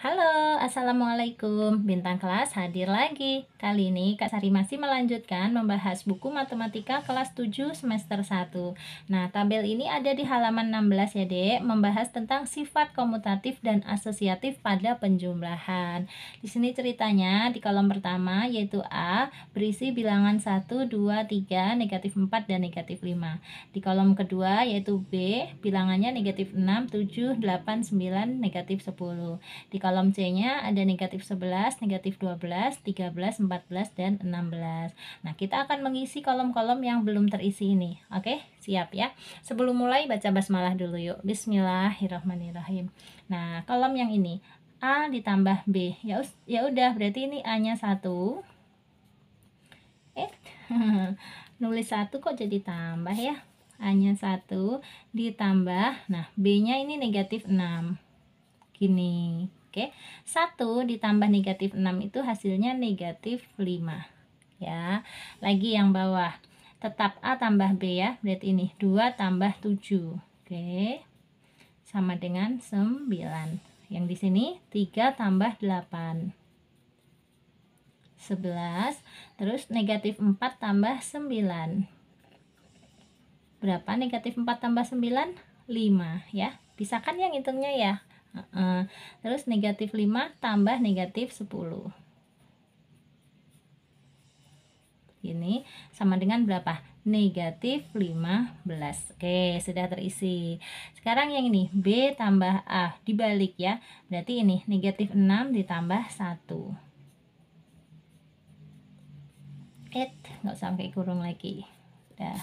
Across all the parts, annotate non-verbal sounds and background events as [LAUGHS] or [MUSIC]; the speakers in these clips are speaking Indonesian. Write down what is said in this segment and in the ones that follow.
Halo, Assalamualaikum. Bintang kelas hadir lagi. Kali ini Kak Sari masih melanjutkan membahas buku matematika kelas 7 semester 1. Nah, tabel ini ada di halaman 16 ya, Dek, membahas tentang sifat komutatif dan asosiatif pada penjumlahan. Di sini ceritanya di kolom pertama yaitu A berisi bilangan 1, 2, 3, negatif 4, dan negatif 5. Di kolom kedua yaitu B bilangannya negatif 6, 7, 8, 9, negatif 10. Di kolom kolom C-nya ada negatif 11, negatif 12, 13, 14, dan 16. Nah, kita akan mengisi kolom-kolom yang belum terisi ini. Oke, siap ya. Sebelum mulai, baca basmalah dulu yuk. Bismillahirrahmanirrahim. Nah, kolom yang ini. A ditambah B. Ya, ya udah, berarti ini A-nya 1. Eh, [LAUGHS] nulis 1 kok jadi tambah ya. A-nya 1 ditambah, nah B-nya ini negatif 6 gini Oke, satu ditambah negatif 6 itu hasilnya negatif 5. Ya, lagi yang bawah. Tetap A tambah B ya, berarti ini 2 tambah 7. Oke, sama dengan 9. Yang di sini 3 tambah 8. 11, terus negatif 4 tambah 9. Berapa negatif 4 tambah 9? 5 ya. Pisahkan yang hitungnya ya. Terus negatif 5 tambah negatif 10 Ini sama dengan berapa? Negatif 15 Oke, sudah terisi Sekarang yang ini, B tambah A Dibalik ya, berarti ini Negatif 6 ditambah 1 et nggak sampai kurung lagi udah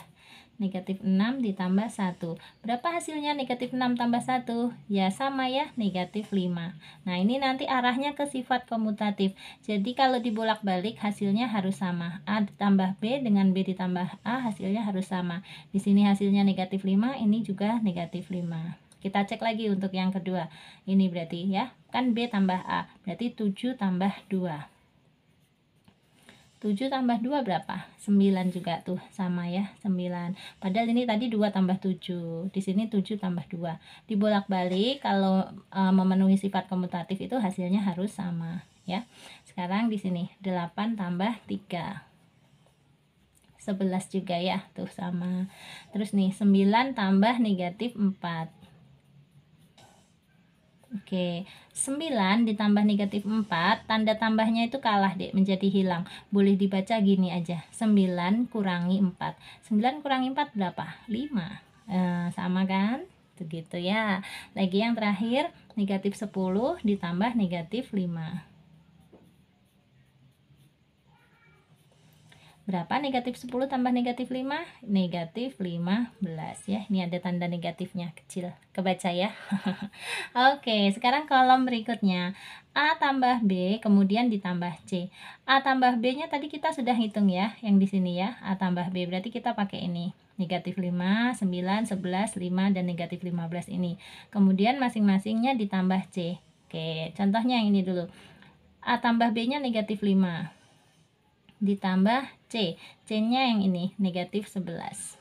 negatif 6 ditambah 1. Berapa hasilnya negatif 6 tambah 1? Ya sama ya, negatif 5. Nah ini nanti arahnya ke sifat komutatif. Jadi kalau dibolak-balik hasilnya harus sama. A ditambah B dengan B ditambah A hasilnya harus sama. Di sini hasilnya negatif 5, ini juga negatif 5 kita cek lagi untuk yang kedua ini berarti ya kan B tambah A berarti 7 tambah 2 7 tambah 2 berapa? 9 juga tuh sama ya 9 padahal ini tadi 2 tambah 7 di sini 7 tambah 2 dibolak-balik kalau e, memenuhi sifat komutatif itu hasilnya harus sama ya sekarang di sini 8 tambah 3 11 juga ya tuh sama terus nih 9 tambah negatif 4 Oke, 9 ditambah negatif 4, tanda tambahnya itu kalah deh, menjadi hilang. Boleh dibaca gini aja, 9 kurangi 4. 9 kurangi 4 berapa? 5. Eh, sama kan? Begitu ya. Lagi yang terakhir, negatif 10 ditambah negatif 5. Berapa negatif 10 tambah negatif 5? Negatif 15 ya. Ini ada tanda negatifnya kecil. Kebaca ya. [LAUGHS] Oke, sekarang kolom berikutnya. A tambah B kemudian ditambah C. A tambah B-nya tadi kita sudah hitung ya. Yang di sini ya. A tambah B berarti kita pakai ini. Negatif 5, 9, 11, 5, dan negatif 15 ini. Kemudian masing-masingnya ditambah C. Oke, contohnya yang ini dulu. A tambah B-nya negatif 5 ditambah C. C-nya yang ini, negatif 11.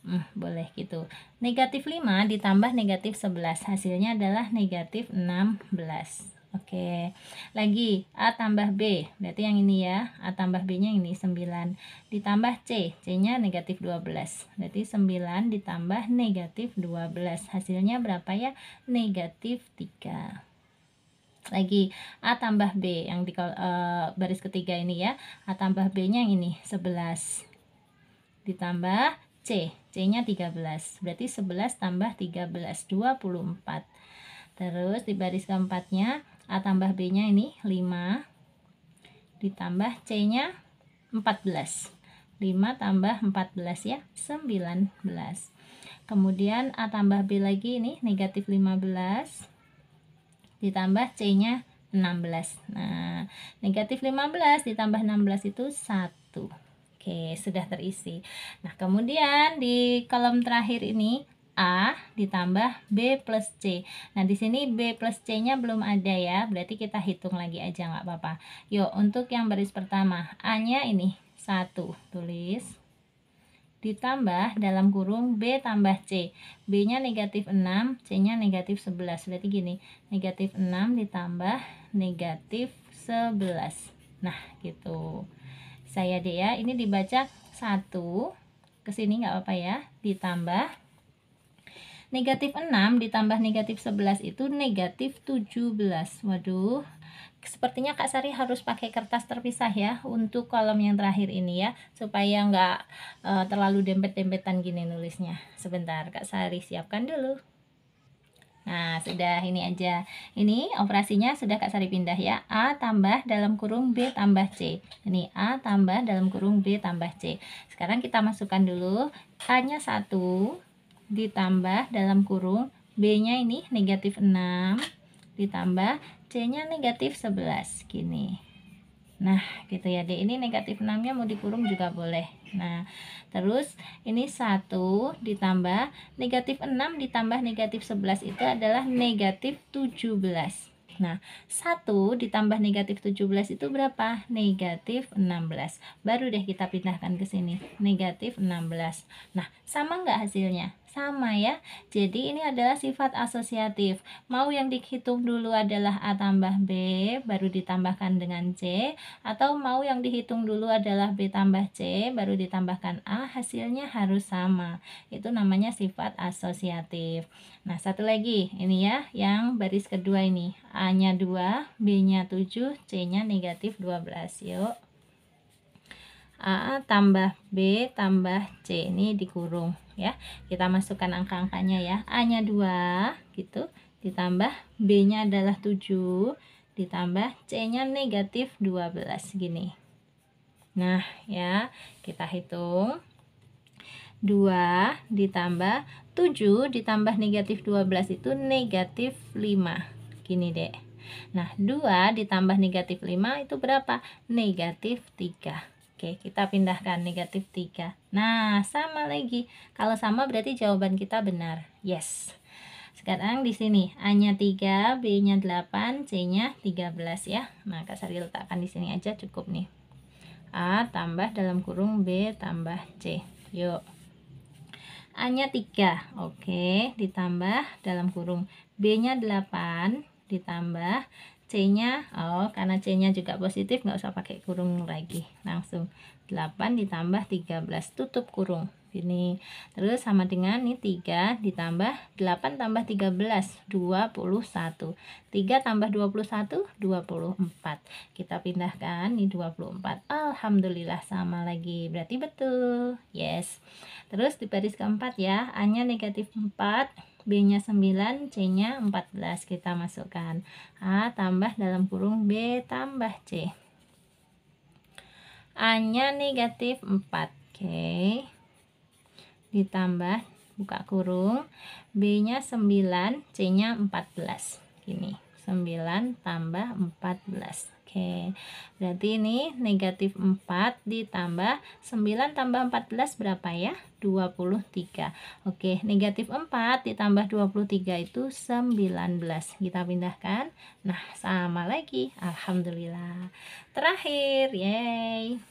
Hmm, boleh gitu. Negatif 5 ditambah negatif 11. Hasilnya adalah negatif 16. Oke. Lagi, A tambah B. Berarti yang ini ya. A tambah B-nya ini 9. Ditambah C. C-nya negatif 12. Berarti 9 ditambah negatif 12. Hasilnya berapa ya? Negatif 3 lagi A tambah B yang di uh, baris ketiga ini ya A tambah B nya yang ini 11 ditambah C C nya 13 berarti 11 tambah 13 24 terus di baris keempatnya A tambah B nya ini 5 ditambah C nya 14 5 tambah 14 ya 19 kemudian A tambah B lagi ini negatif 15 ditambah C-nya 16. Nah, negatif 15 ditambah 16 itu 1. Oke, sudah terisi. Nah, kemudian di kolom terakhir ini A ditambah B plus C. Nah, di sini B plus C-nya belum ada ya. Berarti kita hitung lagi aja nggak apa-apa. Yuk, untuk yang baris pertama. A-nya ini 1. Tulis ditambah dalam kurung B tambah C. B-nya negatif 6, C-nya negatif 11. Berarti gini, negatif 6 ditambah negatif 11. Nah, gitu. Saya deh ya ini dibaca 1, kesini nggak apa-apa ya, ditambah negatif 6 ditambah negatif 11 itu negatif 17. Waduh, sepertinya Kak Sari harus pakai kertas terpisah ya untuk kolom yang terakhir ini ya supaya nggak e, terlalu dempet-dempetan gini nulisnya sebentar Kak Sari siapkan dulu Nah, sudah ini aja. Ini operasinya sudah Kak Sari pindah ya. A tambah dalam kurung B tambah C. Ini A tambah dalam kurung B tambah C. Sekarang kita masukkan dulu A-nya 1 ditambah dalam kurung B-nya ini negatif 6 ditambah C-nya negatif 11 gini. Nah, gitu ya. D ini negatif 6-nya mau dikurung juga boleh. Nah, terus ini 1 ditambah negatif 6 ditambah negatif 11 itu adalah negatif 17. Nah, 1 ditambah negatif 17 itu berapa? Negatif 16. Baru deh kita pindahkan ke sini. Negatif 16. Nah, sama nggak hasilnya? sama ya. Jadi ini adalah sifat asosiatif. Mau yang dihitung dulu adalah A tambah B baru ditambahkan dengan C atau mau yang dihitung dulu adalah B tambah C baru ditambahkan A hasilnya harus sama. Itu namanya sifat asosiatif. Nah, satu lagi ini ya yang baris kedua ini. A-nya 2, B-nya 7, C-nya negatif 12. Yuk. A tambah B tambah C ini dikurung ya. Kita masukkan angka-angkanya ya. A-nya 2 gitu ditambah B-nya adalah 7 ditambah C-nya negatif 12 gini. Nah, ya, kita hitung. 2 ditambah 7 ditambah negatif 12 itu negatif 5. Gini, deh. Nah, 2 ditambah negatif 5 itu berapa? Negatif 3. Oke, kita pindahkan negatif 3. Nah, sama lagi. Kalau sama berarti jawaban kita benar. Yes. Sekarang di sini A-nya 3, B-nya 8, C-nya 13 ya. Nah, saya letakkan di sini aja cukup nih. A tambah dalam kurung B tambah C. Yuk. A-nya 3, oke, ditambah dalam kurung B-nya 8, ditambah C-nya, oh karena C-nya juga positif nggak usah pakai kurung lagi. Langsung 8 ditambah 13 tutup kurung. Ini terus sama dengan ini 3 ditambah 8 tambah 13 21 3 tambah 21 24 kita pindahkan ini 24 Alhamdulillah sama lagi berarti betul yes terus di baris keempat ya A nya negatif 4 B-nya 9, C-nya 14 kita masukkan. A tambah dalam kurung B tambah C. A-nya negatif 4. Oke. Ditambah buka kurung B-nya 9, C-nya 14. Gini, 9 tambah 14. Oke, berarti ini negatif 4 ditambah 9 tambah 14 berapa ya? 23. Oke, negatif 4 ditambah 23 itu 19. Kita pindahkan. Nah, sama lagi. Alhamdulillah. Terakhir, yay.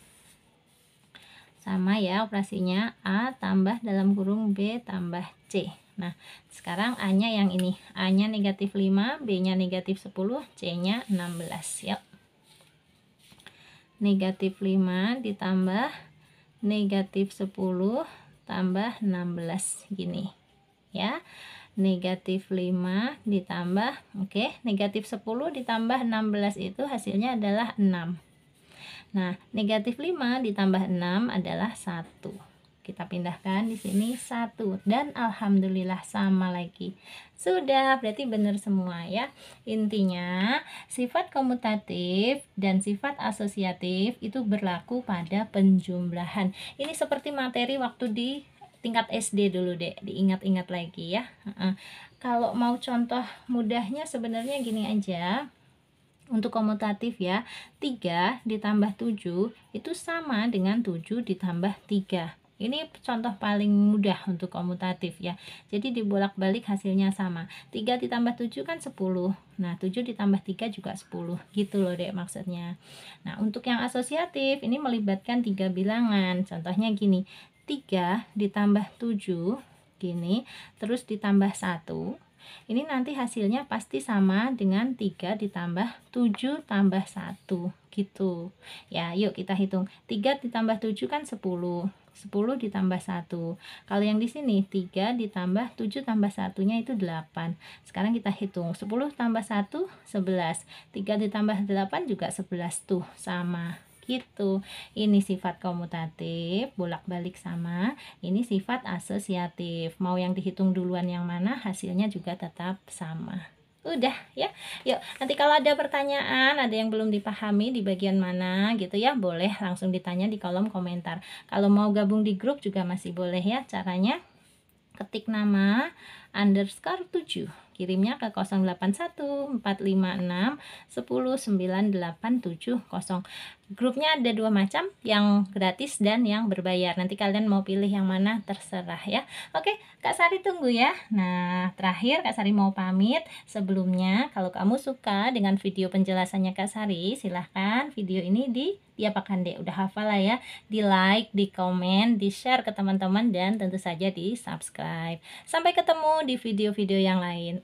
Sama ya operasinya A tambah dalam kurung B tambah C. Nah, sekarang A-nya yang ini. A-nya negatif 5, B-nya negatif 10, C-nya 16. Yuk negatif 5 ditambah negatif 10 tambah 16 gini ya negatif 5 ditambah oke okay, negatif 10 ditambah 16 itu hasilnya adalah 6 nah negatif 5 ditambah 6 adalah 1 kita pindahkan di sini satu dan alhamdulillah sama lagi sudah berarti benar semua ya intinya sifat komutatif dan sifat asosiatif itu berlaku pada penjumlahan ini seperti materi waktu di tingkat SD dulu deh diingat-ingat lagi ya kalau mau contoh mudahnya sebenarnya gini aja untuk komutatif ya 3 ditambah 7 itu sama dengan 7 ditambah 3 ini contoh paling mudah untuk komutatif ya. Jadi dibolak-balik hasilnya sama. 3 ditambah 7 kan 10. Nah, 7 ditambah 3 juga 10. Gitu loh Dek maksudnya. Nah, untuk yang asosiatif ini melibatkan tiga bilangan. Contohnya gini. 3 ditambah 7 gini, terus ditambah 1 ini nanti hasilnya pasti sama dengan 3 ditambah 7 tambah 1 gitu ya yuk kita hitung 3 ditambah 7 kan 10 10 ditambah 1. Kalau yang di sini 3 ditambah 7 tambah satunya itu 8. Sekarang kita hitung 10 tambah 1 11. 3 ditambah 8 juga 11 tuh sama gitu. Ini sifat komutatif, bolak-balik sama. Ini sifat asosiatif. Mau yang dihitung duluan yang mana, hasilnya juga tetap sama udah ya yuk nanti kalau ada pertanyaan ada yang belum dipahami di bagian mana gitu ya boleh langsung ditanya di kolom komentar kalau mau gabung di grup juga masih boleh ya caranya ketik nama underscore 7 Kirimnya ke 081 456 Grupnya ada dua macam, yang gratis dan yang berbayar. Nanti kalian mau pilih yang mana terserah ya. Oke, Kak Sari tunggu ya. Nah, terakhir Kak Sari mau pamit. Sebelumnya, kalau kamu suka dengan video penjelasannya Kak Sari, silahkan video ini di diapakan deh udah hafal lah ya di like di komen di share ke teman-teman dan tentu saja di subscribe sampai ketemu di video-video yang lain